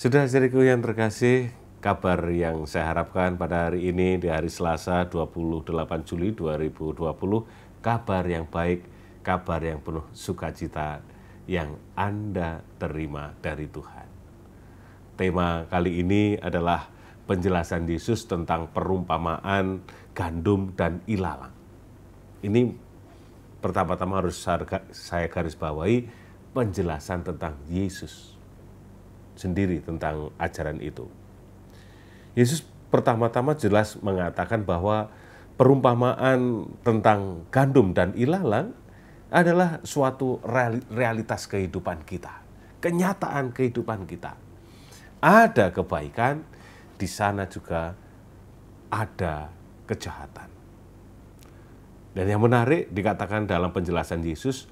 Sudah saudariku yang terkasih, kabar yang saya harapkan pada hari ini di hari Selasa 28 Juli 2020, kabar yang baik, kabar yang penuh sukacita yang Anda terima dari Tuhan. Tema kali ini adalah penjelasan Yesus tentang perumpamaan gandum dan ilalang. Ini pertama-tama harus saya garis bawahi penjelasan tentang Yesus sendiri tentang ajaran itu. Yesus pertama-tama jelas mengatakan bahwa perumpamaan tentang gandum dan ilalang adalah suatu realitas kehidupan kita, kenyataan kehidupan kita. Ada kebaikan, di sana juga ada kejahatan. Dan yang menarik dikatakan dalam penjelasan Yesus,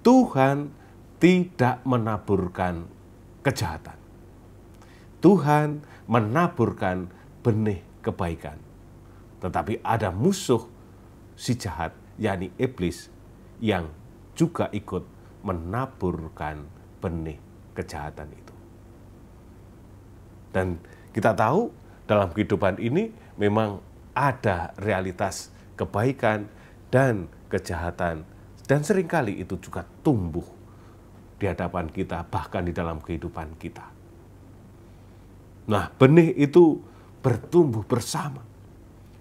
Tuhan tidak menaburkan kejahatan. Tuhan menaburkan benih kebaikan. Tetapi ada musuh si jahat, yakni iblis, yang juga ikut menaburkan benih kejahatan itu. Dan kita tahu dalam kehidupan ini memang ada realitas kebaikan dan kejahatan dan seringkali itu juga tumbuh di hadapan kita bahkan di dalam kehidupan kita. Nah, benih itu bertumbuh bersama.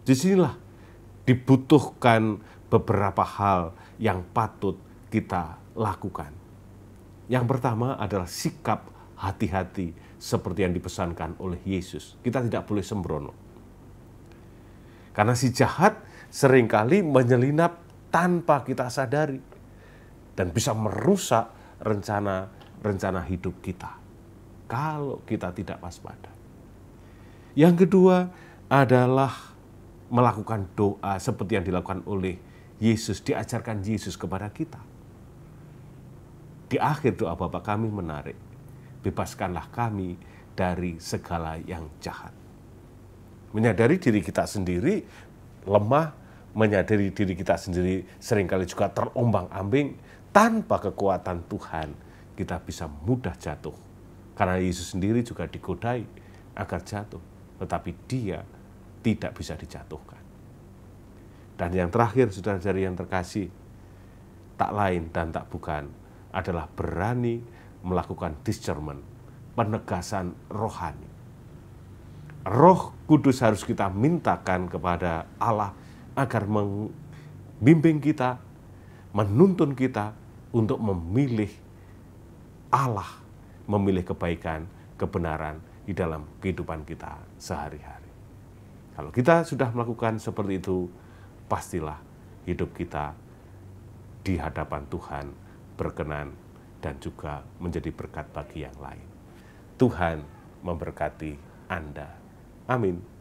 Disinilah dibutuhkan beberapa hal yang patut kita lakukan. Yang pertama adalah sikap hati-hati seperti yang dipesankan oleh Yesus. Kita tidak boleh sembrono. Karena si jahat seringkali menyelinap tanpa kita sadari dan bisa merusak rencana-rencana hidup kita kalau kita tidak waspada. Yang kedua adalah melakukan doa seperti yang dilakukan oleh Yesus, diajarkan Yesus kepada kita. Di akhir doa bapak kami menarik, bebaskanlah kami dari segala yang jahat. Menyadari diri kita sendiri lemah, menyadari diri kita sendiri seringkali juga terombang ambing, tanpa kekuatan Tuhan kita bisa mudah jatuh. Karena Yesus sendiri juga digodai agar jatuh tetapi dia tidak bisa dijatuhkan. Dan yang terakhir, saudara-saudari yang terkasih, tak lain dan tak bukan adalah berani melakukan discernment, penegasan rohani. Roh Kudus harus kita mintakan kepada Allah agar membimbing kita, menuntun kita untuk memilih Allah, memilih kebaikan, kebenaran, di dalam kehidupan kita sehari-hari. Kalau kita sudah melakukan seperti itu, pastilah hidup kita di hadapan Tuhan berkenan dan juga menjadi berkat bagi yang lain. Tuhan memberkati Anda. Amin.